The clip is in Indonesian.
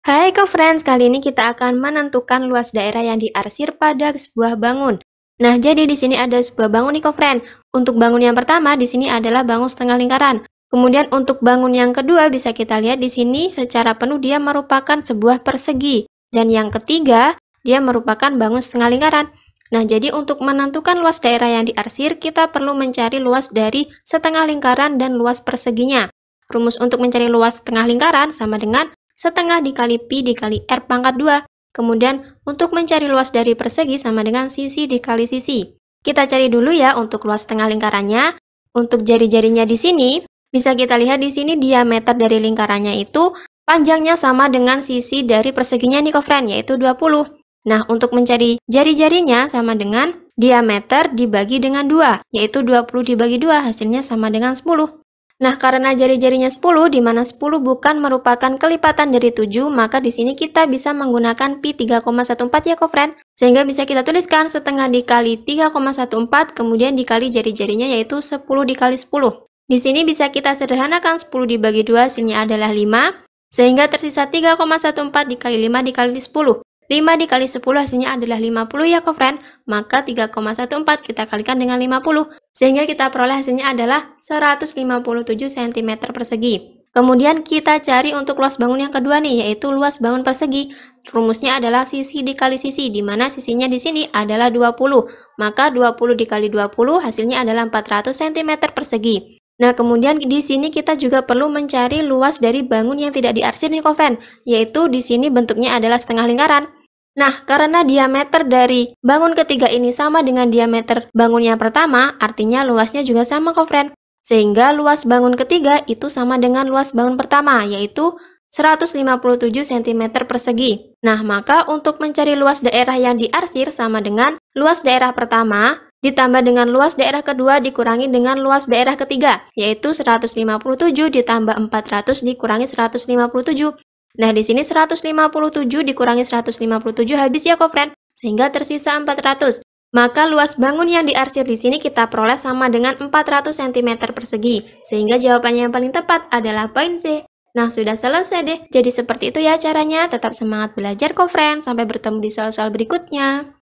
Hai co-friends, kali ini kita akan menentukan luas daerah yang diarsir pada sebuah bangun. Nah, jadi di sini ada sebuah bangun nih co-friend. Untuk bangun yang pertama di sini adalah bangun setengah lingkaran. Kemudian untuk bangun yang kedua bisa kita lihat di sini secara penuh dia merupakan sebuah persegi. Dan yang ketiga, dia merupakan bangun setengah lingkaran. Nah, jadi untuk menentukan luas daerah yang diarsir, kita perlu mencari luas dari setengah lingkaran dan luas perseginya. Rumus untuk mencari luas setengah lingkaran sama dengan setengah dikali pi dikali r pangkat 2. Kemudian untuk mencari luas dari persegi sama dengan sisi dikali sisi. Kita cari dulu ya untuk luas tengah lingkarannya. Untuk jari-jarinya di sini, bisa kita lihat di sini diameter dari lingkarannya itu panjangnya sama dengan sisi dari perseginya nih friend, yaitu 20. Nah, untuk mencari jari-jarinya sama dengan diameter dibagi dengan 2, yaitu 20 dibagi 2, hasilnya sama dengan 10. Nah, karena jari-jarinya 10, di mana 10 bukan merupakan kelipatan dari 7, maka di sini kita bisa menggunakan Pi 3,14 ya, kofren. Sehingga bisa kita tuliskan setengah dikali 3,14, kemudian dikali jari-jarinya yaitu 10 dikali 10. Di sini bisa kita sederhanakan 10 dibagi 2, hasilnya adalah 5. Sehingga tersisa 3,14 dikali 5 dikali 10. 5 dikali 10 hasilnya adalah 50 ya, kofren. Maka 3,14 kita kalikan dengan 50, sehingga kita peroleh hasilnya adalah 157 cm persegi. Kemudian kita cari untuk luas bangun yang kedua nih, yaitu luas bangun persegi. Rumusnya adalah sisi dikali sisi, di mana sisinya di sini adalah 20. Maka 20 dikali 20 hasilnya adalah 400 cm persegi. Nah, kemudian di sini kita juga perlu mencari luas dari bangun yang tidak diarsir nih, kofren, yaitu di sini bentuknya adalah setengah lingkaran. Nah, karena diameter dari bangun ketiga ini sama dengan diameter bangun yang pertama, artinya luasnya juga sama kok, friend. Sehingga luas bangun ketiga itu sama dengan luas bangun pertama, yaitu 157 cm persegi. Nah, maka untuk mencari luas daerah yang diarsir sama dengan luas daerah pertama, ditambah dengan luas daerah kedua dikurangi dengan luas daerah ketiga, yaitu 157 ditambah 400 dikurangi 157. Nah, di sini 157 dikurangi 157 habis ya, kofren, sehingga tersisa 400. Maka luas bangun yang diarsir di sini kita peroleh sama dengan 400 cm persegi, sehingga jawabannya yang paling tepat adalah poin C. Nah, sudah selesai deh. Jadi seperti itu ya caranya. Tetap semangat belajar, kofren. Sampai bertemu di soal-soal berikutnya.